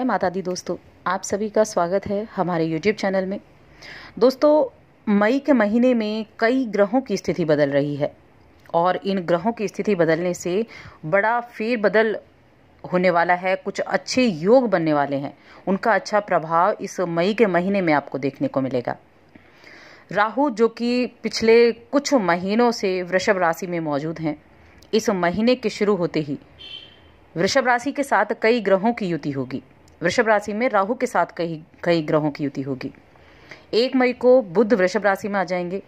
जय माता दी दोस्तों आप सभी का स्वागत है हमारे यूट्यूब चैनल में दोस्तों मई के महीने में कई ग्रहों की स्थिति बदल रही है और इन ग्रहों की स्थिति बदलने से बड़ा फेर बदल होने वाला है कुछ अच्छे योग बनने वाले हैं उनका अच्छा प्रभाव इस मई के महीने में आपको देखने को मिलेगा राहु जो कि पिछले कुछ महीनों से वृषभ राशि में मौजूद हैं इस महीने के शुरू होते ही वृषभ राशि के साथ कई ग्रहों की युति होगी वृषभ राशि में राहु के साथ कई कई ग्रहों की युति होगी एक मई को बुद्ध वृषभ राशि में आ जाएंगे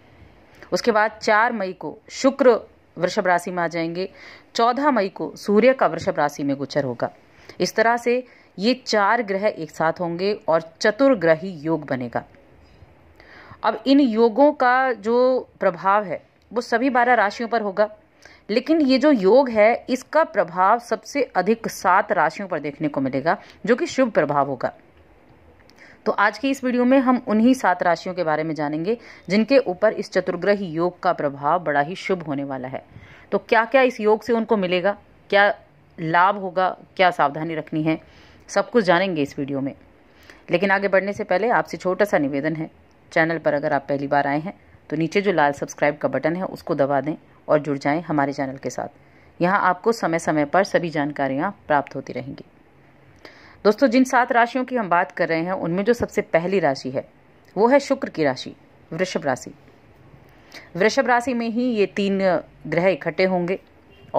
उसके बाद चार मई को शुक्र वृषभ राशि में आ जाएंगे चौदह मई को सूर्य का वृषभ राशि में गोचर होगा इस तरह से ये चार ग्रह एक साथ होंगे और चतुर्ग्रही योग बनेगा अब इन योगों का जो प्रभाव है वो सभी बारह राशियों पर होगा लेकिन ये जो योग है इसका प्रभाव सबसे अधिक सात राशियों पर देखने को मिलेगा जो कि शुभ प्रभाव होगा तो आज की इस वीडियो में हम उन्हीं सात राशियों के बारे में जानेंगे जिनके ऊपर इस चतुर्ग्रह योग का प्रभाव बड़ा ही शुभ होने वाला है तो क्या क्या इस योग से उनको मिलेगा क्या लाभ होगा क्या सावधानी रखनी है सब कुछ जानेंगे इस वीडियो में लेकिन आगे बढ़ने से पहले आपसे छोटा सा निवेदन है चैनल पर अगर आप पहली बार आए हैं तो नीचे जो लाल सब्सक्राइब का बटन है उसको दबा दें और जुड़ जाएं हमारे चैनल के साथ यहाँ आपको समय समय पर सभी जानकारियाँ प्राप्त होती रहेंगी दोस्तों जिन सात राशियों की हम बात कर रहे हैं उनमें जो सबसे पहली राशि है वो है शुक्र की राशि वृषभ राशि वृषभ राशि में ही ये तीन ग्रह इकट्ठे होंगे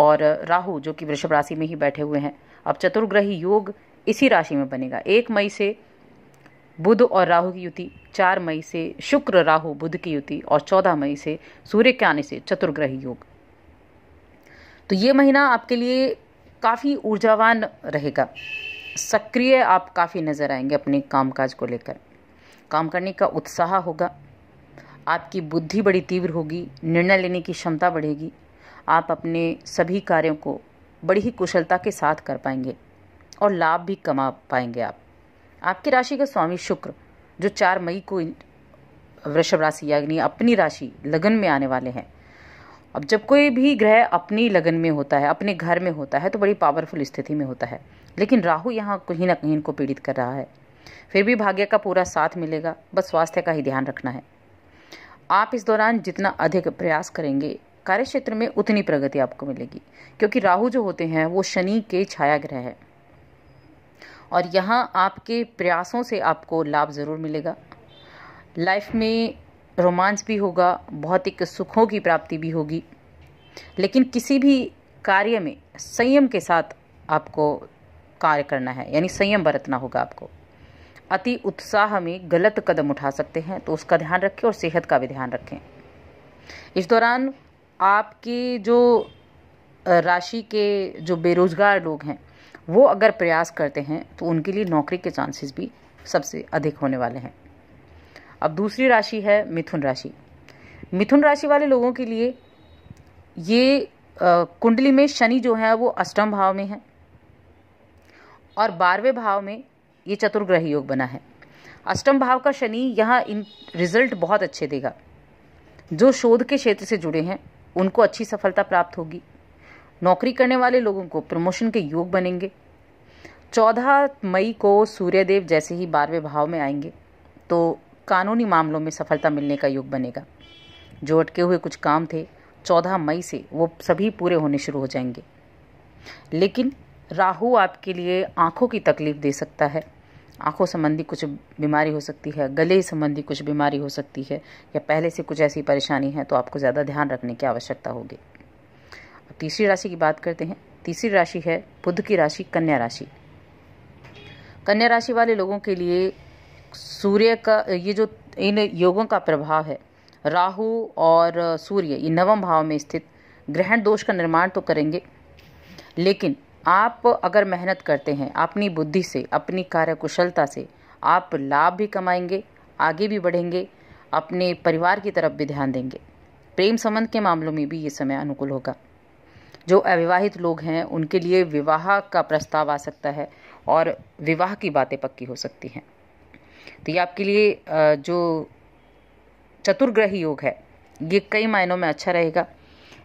और राहु जो कि वृषभ राशि में ही बैठे हुए हैं अब चतुर्ग्रही योग इसी राशि में बनेगा एक मई से बुध और राहु की युति चार मई से शुक्र राहु बुध की युति और चौदह मई से सूर्य के आने से चतुर्ग्रही योग तो ये महीना आपके लिए काफ़ी ऊर्जावान रहेगा सक्रिय आप काफ़ी नज़र आएंगे अपने कामकाज को लेकर काम करने का उत्साह होगा आपकी बुद्धि बड़ी तीव्र होगी निर्णय लेने की क्षमता बढ़ेगी आप अपने सभी कार्यों को बड़ी ही कुशलता के साथ कर पाएंगे और लाभ भी कमा पाएंगे आप आपकी राशि का स्वामी शुक्र जो चार मई को वृषभ राशि यानी अपनी राशि लगन में आने वाले हैं अब जब कोई भी ग्रह अपनी लगन में होता है अपने घर में होता है तो बड़ी पावरफुल स्थिति में होता है लेकिन राहु यहाँ कहीं ना कहीं इनको पीड़ित कर रहा है फिर भी भाग्य का पूरा साथ मिलेगा बस स्वास्थ्य का ही ध्यान रखना है आप इस दौरान जितना अधिक प्रयास करेंगे कार्यक्षेत्र में उतनी प्रगति आपको मिलेगी क्योंकि राहु जो होते हैं वो शनि के छाया ग्रह है और यहाँ आपके प्रयासों से आपको लाभ ज़रूर मिलेगा लाइफ में रोमांस भी होगा भौतिक सुखों की प्राप्ति भी होगी लेकिन किसी भी कार्य में संयम के साथ आपको कार्य करना है यानी संयम बरतना होगा आपको अति उत्साह में गलत कदम उठा सकते हैं तो उसका ध्यान रखें और सेहत का भी ध्यान रखें इस दौरान आपकी जो राशि के जो बेरोजगार लोग हैं वो अगर प्रयास करते हैं तो उनके लिए नौकरी के चांसेस भी सबसे अधिक होने वाले हैं अब दूसरी राशि है मिथुन राशि मिथुन राशि वाले लोगों के लिए ये कुंडली में शनि जो है वो अष्टम भाव में है और बारहवें भाव में ये चतुर्ग्रह योग बना है अष्टम भाव का शनि यहाँ इन रिजल्ट बहुत अच्छे देगा जो शोध के क्षेत्र से जुड़े हैं उनको अच्छी सफलता प्राप्त होगी नौकरी करने वाले लोगों को प्रमोशन के योग बनेंगे चौदह मई को सूर्यदेव जैसे ही बारहवें भाव में आएंगे तो कानूनी मामलों में सफलता मिलने का योग बनेगा जो अटके हुए कुछ काम थे चौदह मई से वो सभी पूरे होने शुरू हो जाएंगे लेकिन राहु आपके लिए आँखों की तकलीफ दे सकता है आँखों संबंधी कुछ बीमारी हो सकती है गले संबंधी कुछ बीमारी हो सकती है या पहले से कुछ ऐसी परेशानी है तो आपको ज़्यादा ध्यान रखने की आवश्यकता होगी तीसरी राशि की बात करते हैं तीसरी राशि है बुद्ध की राशि कन्या राशि कन्या राशि वाले लोगों के लिए सूर्य का ये जो इन योगों का प्रभाव है राहु और सूर्य ये नवम भाव में स्थित ग्रहण दोष का निर्माण तो करेंगे लेकिन आप अगर मेहनत करते हैं अपनी बुद्धि से अपनी कार्यकुशलता से आप लाभ भी कमाएंगे आगे भी बढ़ेंगे अपने परिवार की तरफ भी ध्यान देंगे प्रेम संबंध के मामलों में भी ये समय अनुकूल होगा जो अविवाहित लोग हैं उनके लिए विवाह का प्रस्ताव आ सकता है और विवाह की बातें पक्की हो सकती हैं तो ये आपके लिए जो चतुर्ग्रही योग है ये कई मायनों में अच्छा रहेगा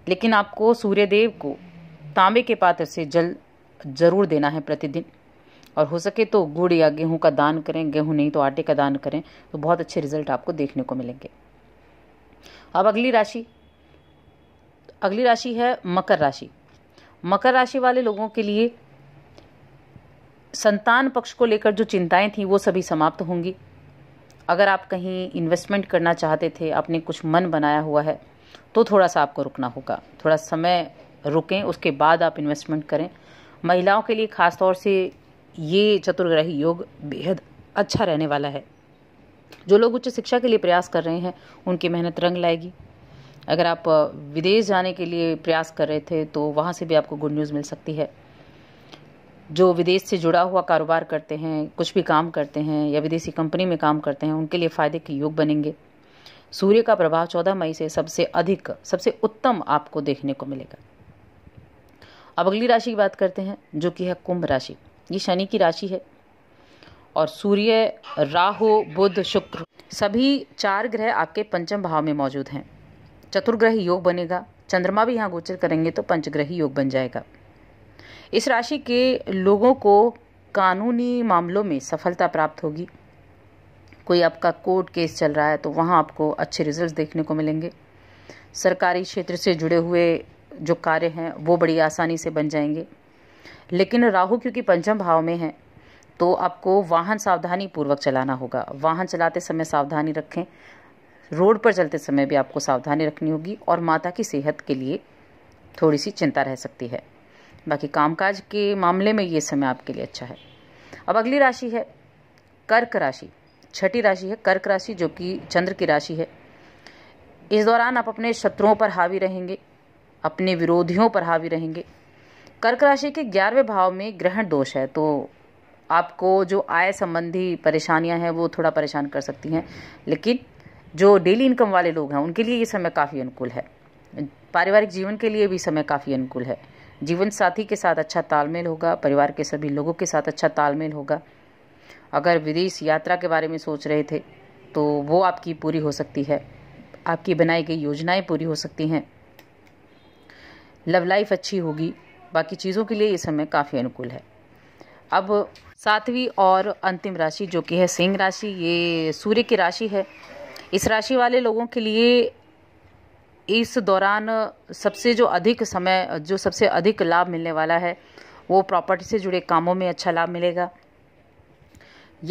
लेकिन आपको सूर्यदेव को तांबे के पात्र से जल जरूर देना है प्रतिदिन और हो सके तो गुड़ या गेहूं का दान करें गेहूं नहीं तो आटे का दान करें तो बहुत अच्छे रिजल्ट आपको देखने को मिलेंगे अब अगली राशि अगली राशि है मकर राशि मकर राशि वाले लोगों के लिए संतान पक्ष को लेकर जो चिंताएं थी वो सभी समाप्त होंगी अगर आप कहीं इन्वेस्टमेंट करना चाहते थे आपने कुछ मन बनाया हुआ है तो थोड़ा सा आपको रुकना होगा थोड़ा समय रुकें उसके बाद आप इन्वेस्टमेंट करें महिलाओं के लिए खासतौर से ये चतुर्ग्रही योग बेहद अच्छा रहने वाला है जो लोग उच्च शिक्षा के लिए प्रयास कर रहे हैं उनकी मेहनत रंग लाएगी अगर आप विदेश जाने के लिए प्रयास कर रहे थे तो वहाँ से भी आपको गुड न्यूज़ मिल सकती है जो विदेश से जुड़ा हुआ कारोबार करते हैं कुछ भी काम करते हैं या विदेशी कंपनी में काम करते हैं उनके लिए फ़ायदे के योग बनेंगे सूर्य का प्रभाव 14 मई से सबसे अधिक सबसे उत्तम आपको देखने को मिलेगा अब अगली राशि की बात करते हैं जो कि है कुंभ राशि ये शनि की राशि है और सूर्य राहु बुध शुक्र सभी चार ग्रह आपके पंचम भाव में मौजूद हैं चतुर्ग्रही योग बनेगा चंद्रमा भी यहाँ गोचर करेंगे तो पंचग्रही योग बन जाएगा इस राशि के लोगों को कानूनी मामलों में सफलता प्राप्त होगी कोई आपका कोर्ट केस चल रहा है तो वहाँ आपको अच्छे रिजल्ट्स देखने को मिलेंगे सरकारी क्षेत्र से जुड़े हुए जो कार्य हैं वो बड़ी आसानी से बन जाएंगे लेकिन राहु क्योंकि पंचम भाव में है तो आपको वाहन सावधानी पूर्वक चलाना होगा वाहन चलाते समय सावधानी रखें रोड पर चलते समय भी आपको सावधानी रखनी होगी और माता की सेहत के लिए थोड़ी सी चिंता रह सकती है बाकी कामकाज के मामले में ये समय आपके लिए अच्छा है अब अगली राशि है कर्क राशि छठी राशि है कर्क राशि जो कि चंद्र की राशि है इस दौरान आप अपने शत्रुओं पर हावी रहेंगे अपने विरोधियों पर हावी रहेंगे कर्क राशि के ग्यारहवें भाव में ग्रहण दोष है तो आपको जो आय संबंधी परेशानियां हैं वो थोड़ा परेशान कर सकती हैं लेकिन जो डेली इनकम वाले लोग हैं उनके लिए ये समय काफ़ी अनुकूल है पारिवारिक जीवन के लिए भी समय काफ़ी अनुकूल है जीवन साथी के साथ अच्छा तालमेल होगा परिवार के सभी लोगों के साथ अच्छा तालमेल होगा अगर विदेश यात्रा के बारे में सोच रहे थे तो वो आपकी पूरी हो सकती है आपकी बनाई गई योजनाएं पूरी हो सकती हैं लव लाइफ अच्छी होगी बाकी चीज़ों के लिए ये समय काफ़ी अनुकूल है अब सातवीं और अंतिम राशि जो कि है सिंह राशि ये सूर्य की राशि है इस राशि वाले लोगों के लिए इस दौरान सबसे जो अधिक समय जो सबसे अधिक लाभ मिलने वाला है वो प्रॉपर्टी से जुड़े कामों में अच्छा लाभ मिलेगा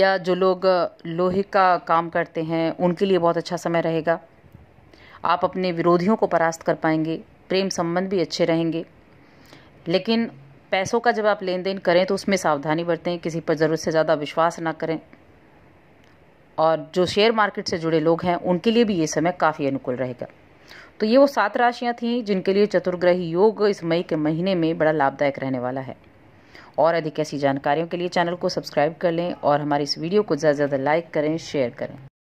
या जो लोग लोहे का काम करते हैं उनके लिए बहुत अच्छा समय रहेगा आप अपने विरोधियों को परास्त कर पाएंगे प्रेम संबंध भी अच्छे रहेंगे लेकिन पैसों का जब आप लेन देन करें तो उसमें सावधानी बरतें किसी पर ज़रूरत से ज़्यादा विश्वास ना करें और जो शेयर मार्केट से जुड़े लोग हैं उनके लिए भी ये समय काफ़ी अनुकूल रहेगा तो ये वो सात राशियाँ थीं जिनके लिए चतुर्ग्रही योग इस मई के महीने में बड़ा लाभदायक रहने वाला है और अधिक ऐसी जानकारियों के लिए चैनल को सब्सक्राइब कर लें और हमारी इस वीडियो को ज़्यादा से ज़्यादा लाइक करें शेयर करें